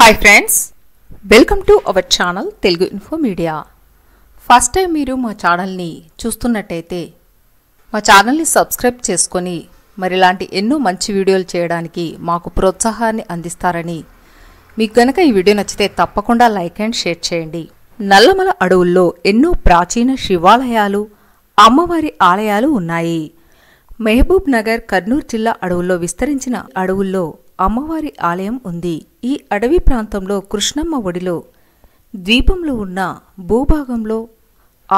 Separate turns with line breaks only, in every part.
hi friends welcome to our channel Telugu info media first time మీరు మా ఛానల్ని చూస్తున్నట్టయితే మా ఛానల్ని సబ్స్క్రైబ్ చేసుకొని మరి ఇలాంటి ఎన్నో మంచి వీడియోలు చేయడానికి మాకు ప్రోత్సాహాన్ని అందిస్తారని మీకు గనక ఈ వీడియో నచ్చితే తప్పకుండా లైక్ అండ్ షేర్ చేయండి నల్లమల అడవుల్లో ఎన్నో ప్రాచీన శివాలయాలు అమ్మవారి ఆలయాలు ఉన్నాయి మహబూబ్ నగర్ కర్నూలు జిల్లా అడవుల్లో విస్తరించిన అడవుల్లో అమ్మవారి ఆలయం ఉంది ఈ అడవి ప్రాంతంలో కృష్ణమ్మ ఒడిలో ద్వీపంలో ఉన్న భూభాగంలో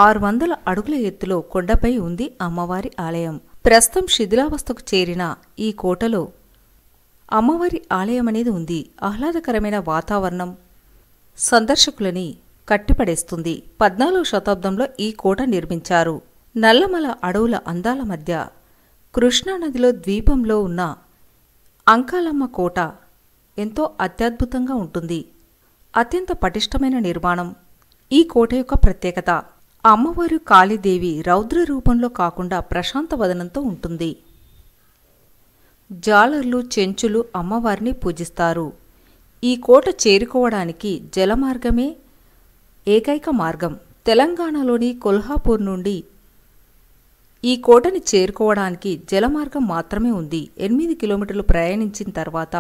ఆరు వందల అడుగుల ఎత్తులో కొండపై ఉంది అమ్మవారి ఆలయం ప్రస్తుతం శిథిలావస్థకు చేరిన ఈ కోటలో అమ్మవారి ఆలయం అనేది ఉంది ఆహ్లాదకరమైన వాతావరణం సందర్శకులని కట్టిపడేస్తుంది పద్నాలుగు శతాబ్దంలో ఈ కోట నిర్మించారు నల్లమల అడవుల అందాల మధ్య కృష్ణానదిలో ద్వీపంలో ఉన్న అంకాలమ్మ కోట ఎంతో అత్యద్భుతంగా ఉంటుంది అత్యంత పటిష్టమైన నిర్మాణం ఈ కోట యొక్క ప్రత్యేకత అమ్మవారు కాళీదేవి రౌద్ర రూపంలో కాకుండా ప్రశాంత వదనంతో ఉంటుంది జాలర్లు చెంచులు అమ్మవారిని పూజిస్తారు ఈ కోట చేరుకోవడానికి జలమార్గమే ఏకైక మార్గం తెలంగాణలోని కొల్హాపూర్ నుండి ఈ కోటని చేరుకోవడానికి జలమార్గం మాత్రమే ఉంది ఎనిమిది కిలోమీటర్లు ప్రయాణించిన తర్వాత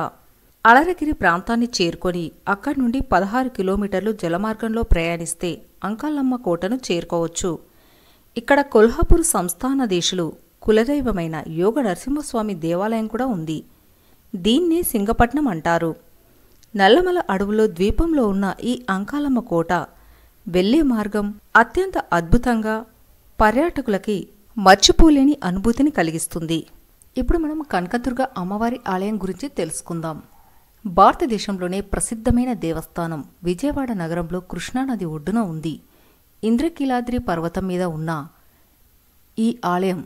అలరగిరి ప్రాంతాన్ని చేరుకొని అక్కడి నుండి పదహారు కిలోమీటర్లు జలమార్గంలో ప్రయాణిస్తే అంకాలమ్మ కోటను చేరుకోవచ్చు ఇక్కడ కొల్హాపూర్ సంస్థానాధీశులు కులదైవమైన యోగ నరసింహస్వామి దేవాలయం కూడా ఉంది దీన్నే సింగపట్నం అంటారు నల్లమల అడవులో ద్వీపంలో ఉన్న ఈ అంకాలమ్మ కోట వెళ్లే మార్గం అత్యంత అద్భుతంగా పర్యాటకులకి మర్చిపోలేని అనుభూతిని కలిగిస్తుంది ఇప్పుడు మనం కనకదుర్గ అమ్మవారి ఆలయం గురించి తెలుసుకుందాం భారతదేశంలోనే ప్రసిద్ధమైన దేవస్థానం విజయవాడ నగరంలో కృష్ణానది ఒడ్డున ఉంది ఇంద్రకీలాద్రి పర్వతం మీద ఉన్న ఈ ఆలయం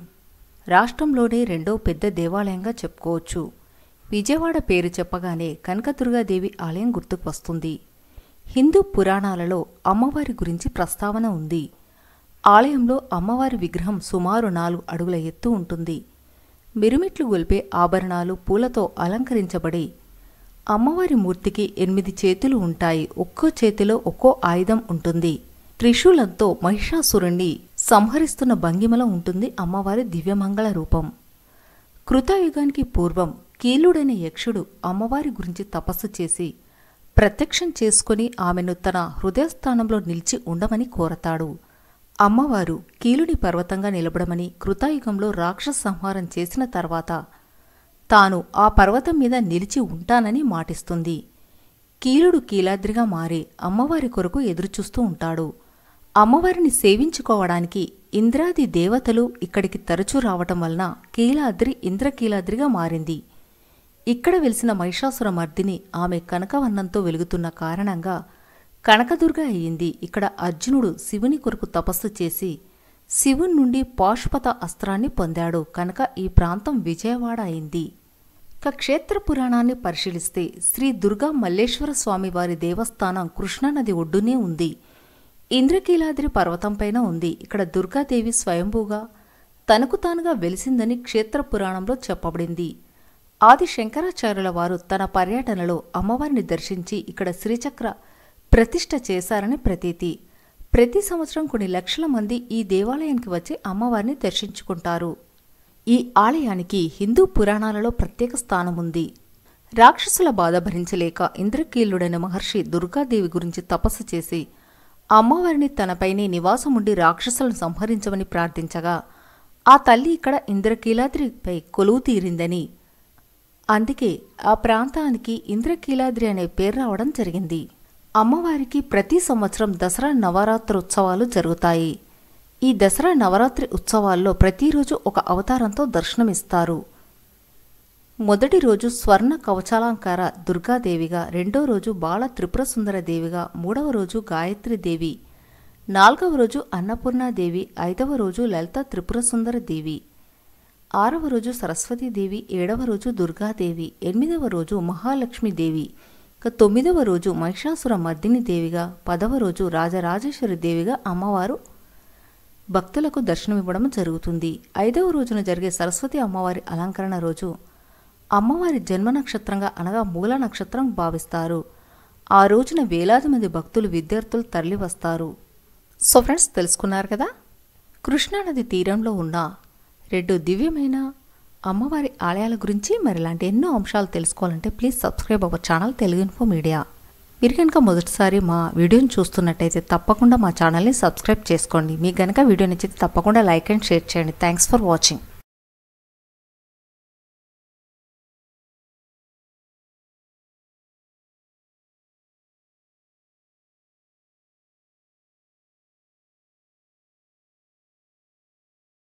రాష్ట్రంలోనే రెండో పెద్ద దేవాలయంగా చెప్పుకోవచ్చు విజయవాడ పేరు చెప్పగానే కనకదుర్గాదేవి ఆలయం గుర్తుకు వస్తుంది హిందూ పురాణాలలో అమ్మవారి గురించి ప్రస్తావన ఉంది ఆలయంలో అమ్మవారి విగ్రహం సుమారు నాలుగు అడుగుల ఎత్తు ఉంటుంది మిరుమిట్లు గొల్పే ఆభరణాలు పూలతో అలంకరించబడి అమ్మవారి మూర్తికి ఎనిమిది చేతులు ఉంటాయి ఒక్కో చేతిలో ఒక్కో ఆయుధం ఉంటుంది త్రిశూలంతో మహిషాసురుణ్ణి సంహరిస్తున్న భంగిమలో ఉంటుంది అమ్మవారి దివ్యమంగళ రూపం కృతయుగానికి పూర్వం కీలుడైన యక్షుడు అమ్మవారి గురించి తపస్సు చేసి ప్రత్యక్షం చేసుకుని ఆమెను తన హృదయస్థానంలో నిలిచి ఉండమని కోరతాడు అమ్మవారు కీలుని పర్వతంగా నిలబడమని కృతాయుగంలో రాక్షస సంహారం చేసిన తర్వాత తాను ఆ పర్వతం మీద నిలిచి ఉంటానని మాటిస్తుంది కీలుడు కీలాద్రిగా మారి అమ్మవారి కొరకు ఎదురుచూస్తూ ఉంటాడు అమ్మవారిని సేవించుకోవడానికి ఇంద్రాది దేవతలు ఇక్కడికి తరచూ రావటం వలన కీలాద్రి ఇంద్రకీలాద్రిగా మారింది ఇక్కడ వెలిసిన మహిషాసుర మర్దిని ఆమె కనకవన్నంతో వెలుగుతున్న కారణంగా కనకదుర్గ అయింది ఇక్కడ అర్జునుడు శివుని కొరకు తపస్సు చేసి శివుని నుండి పాశుపత అస్త్రాన్ని పొందాడు కనుక ఈ ప్రాంతం విజయవాడ అయింది ఇక క్షేత్ర పురాణాన్ని పరిశీలిస్తే శ్రీ దుర్గా మల్లేశ్వర స్వామివారి దేవస్థానం కృష్ణానది ఒడ్డునే ఉంది ఇంద్రకీలాద్రి పర్వతంపైన ఉంది ఇక్కడ దుర్గాదేవి స్వయంభూగా తనకు తానుగా వెలిసిందని క్షేత్ర పురాణంలో చెప్పబడింది ఆది శంకరాచార్యుల వారు తన పర్యటనలో అమ్మవారిని దర్శించి ఇక్కడ శ్రీచక్ర ప్రతిష్ట చేశారని ప్రతీతి ప్రతి సంవత్సరం కొన్ని లక్షల మంది ఈ దేవాలయానికి వచ్చి అమ్మవారిని దర్శించుకుంటారు ఈ ఆలయానికి హిందూ పురాణాలలో ప్రత్యేక స్థానం ఉంది రాక్షసుల బాధ భరించలేక ఇంద్రకీలుడైన మహర్షి దుర్గాదేవి గురించి తపస్సు చేసి అమ్మవారిని తనపైనే నివాసముండి రాక్షసులను సంహరించమని ప్రార్థించగా ఆ తల్లి ఇక్కడ ఇంద్రకీలాద్రిపై కొలువు తీరిందని అందుకే ఆ ప్రాంతానికి ఇంద్రకీలాద్రి అనే పేరు రావడం జరిగింది అమ్మవారికి ప్రతి సంవత్సరం దసరా ఉత్సవాలు జరుగుతాయి ఈ దసరా నవరాత్రి ఉత్సవాల్లో ప్రతిరోజు ఒక అవతారంతో దర్శనమిస్తారు మొదటి రోజు స్వర్ణ కవచాలంకార దుర్గాదేవిగా రెండో రోజు బాల త్రిపుర దేవిగా మూడవ రోజు దేవి నాలుగవ రోజు అన్నపూర్ణాదేవి ఐదవ రోజు లలిత త్రిపుర దేవి ఆరవ రోజు సరస్వతీదేవి ఏడవ రోజు దుర్గాదేవి ఎనిమిదవ రోజు మహాలక్ష్మీదేవి ఇక తొమ్మిదవ రోజు మహిషాసుర మర్దిని దేవిగా పదవ రోజు రాజరాజేశ్వరి దేవిగా అమ్మవారు భక్తులకు దర్శనమివ్వడం జరుగుతుంది ఐదవ రోజున జరిగే సరస్వతి అమ్మవారి అలంకరణ రోజు అమ్మవారి జన్మ నక్షత్రంగా అనగా మూల నక్షత్రం భావిస్తారు ఆ రోజున వేలాది మంది భక్తులు విద్యార్థులు తరలివస్తారు సో ఫ్రెండ్స్ తెలుసుకున్నారు కదా కృష్ణానది తీరంలో ఉన్న రెండు దివ్యమైన అమ్మవారి ఆలయాల గురించి మరి ఇలాంటి ఎన్నో అంశాలు తెలుసుకోవాలంటే please subscribe our channel Telugu info media మీరు కనుక మొదటిసారి మా వీడియోని చూస్తున్నట్టయితే తప్పకుండా మా ఛానల్ని సబ్స్క్రైబ్ చేసుకోండి మీకు కనుక వీడియో నచ్చితే తప్పకుండా లైక్ అండ్ షేర్ చేయండి థ్యాంక్స్ ఫర్ వాచింగ్